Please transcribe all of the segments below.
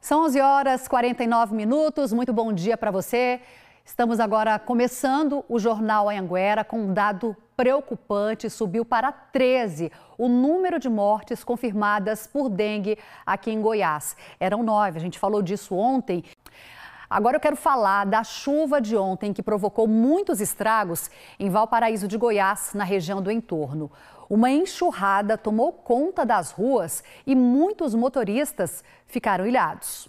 São 11 horas 49 minutos. Muito bom dia para você. Estamos agora começando o Jornal Anhanguera com um dado preocupante. Subiu para 13 o número de mortes confirmadas por dengue aqui em Goiás. Eram nove, a gente falou disso ontem. Agora eu quero falar da chuva de ontem que provocou muitos estragos em Valparaíso de Goiás, na região do entorno. Uma enxurrada tomou conta das ruas e muitos motoristas ficaram ilhados.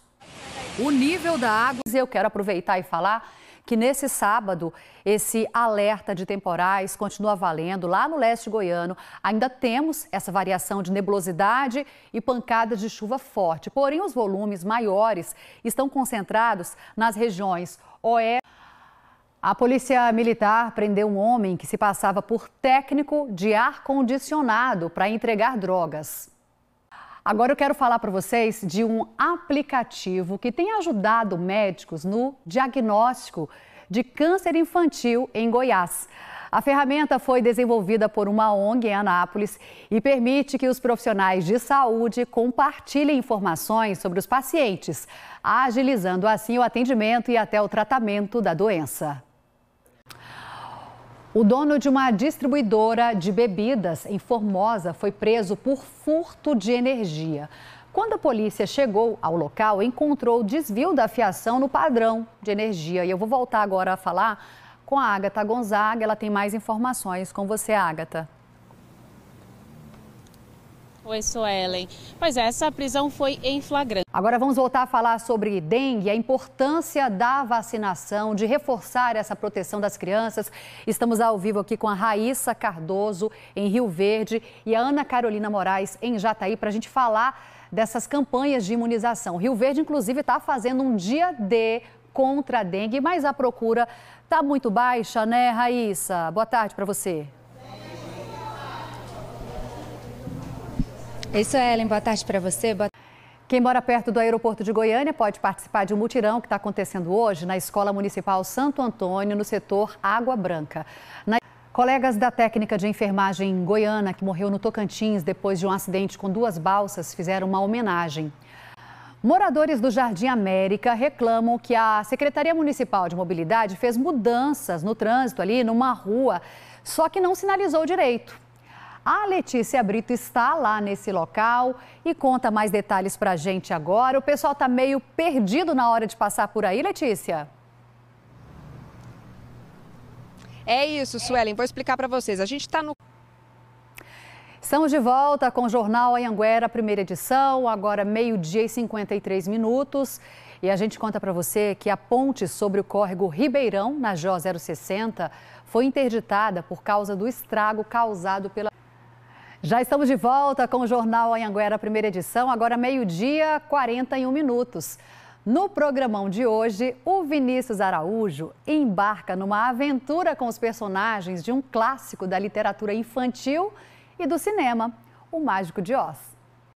O nível da água. Eu quero aproveitar e falar que nesse sábado esse alerta de temporais continua valendo lá no leste goiano. Ainda temos essa variação de nebulosidade e pancadas de chuva forte, porém os volumes maiores estão concentrados nas regiões oeste. A polícia militar prendeu um homem que se passava por técnico de ar-condicionado para entregar drogas. Agora eu quero falar para vocês de um aplicativo que tem ajudado médicos no diagnóstico de câncer infantil em Goiás. A ferramenta foi desenvolvida por uma ONG em Anápolis e permite que os profissionais de saúde compartilhem informações sobre os pacientes, agilizando assim o atendimento e até o tratamento da doença. O dono de uma distribuidora de bebidas em Formosa foi preso por furto de energia. Quando a polícia chegou ao local, encontrou desvio da fiação no padrão de energia. E eu vou voltar agora a falar com a Agatha Gonzaga, ela tem mais informações com você, Agatha. Oi, Suelen. Pois é, essa prisão foi em flagrante. Agora vamos voltar a falar sobre dengue, a importância da vacinação, de reforçar essa proteção das crianças. Estamos ao vivo aqui com a Raíssa Cardoso, em Rio Verde, e a Ana Carolina Moraes, em Jataí, para a gente falar dessas campanhas de imunização. Rio Verde, inclusive, está fazendo um dia D contra a dengue, mas a procura está muito baixa, né, Raíssa? Boa tarde para você. Isso É isso, Ellen. Boa tarde para você. Boa... Quem mora perto do aeroporto de Goiânia pode participar de um mutirão que está acontecendo hoje na Escola Municipal Santo Antônio, no setor Água Branca. Na... Colegas da técnica de enfermagem goiana, que morreu no Tocantins depois de um acidente com duas balsas, fizeram uma homenagem. Moradores do Jardim América reclamam que a Secretaria Municipal de Mobilidade fez mudanças no trânsito ali numa rua, só que não sinalizou direito. A Letícia Brito está lá nesse local e conta mais detalhes para a gente agora. O pessoal está meio perdido na hora de passar por aí, Letícia. É isso, Suelen. Vou explicar para vocês. A gente está no Estamos de volta com o Jornal Anhanguera, primeira edição, agora meio-dia e 53 minutos. E a gente conta para você que a ponte sobre o córrego Ribeirão, na Jó 060, foi interditada por causa do estrago causado pela já estamos de volta com o Jornal Anhanguera, primeira edição, agora meio-dia, 41 minutos. No programão de hoje, o Vinícius Araújo embarca numa aventura com os personagens de um clássico da literatura infantil e do cinema, O Mágico de Oz.